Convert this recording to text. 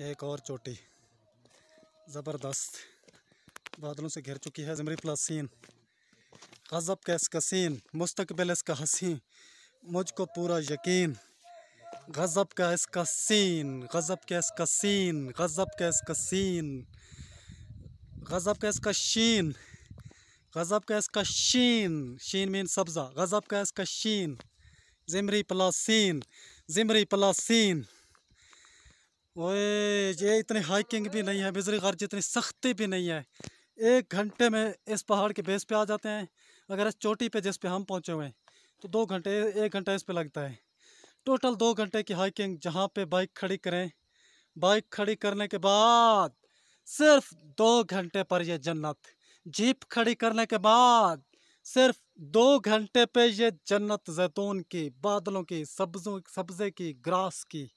एक और चोटी ज़बरदस्त बादलों से घिर चुकी है ज़मरी प्लासीन गज़ब का इसका सीन मुस्तबिल इसका हसीन मुझको पूरा यकीन गज़ब का इसका सीन गज़ब का इसका सीन गज़ब का इसका सीन गज़ब का इसका शीन गज़ब का इसका शीन शीन मीन सब्ज़ा गज़ब का इसका शीन ज़मरी पलासिन ज़मरी पलासिन ओए ये इतनी हाइकिंग भी नहीं है बिजली गर्ज इतनी सख्ती भी नहीं है एक घंटे में इस पहाड़ के बेस पे आ जाते हैं अगर इस चोटी पे जिस पे हम पहुंचे हुए हैं तो दो घंटे एक घंटा इस पे लगता है टोटल दो घंटे की हाइकिंग जहाँ पे बाइक खड़ी करें बाइक खड़ी करने के बाद सिर्फ दो घंटे पर यह जन्नत जीप खड़ी करने के बाद सिर्फ दो घंटे पे ये जन्नत जैतून की बादलों की सब्जों सब्ज़े की ग्रास की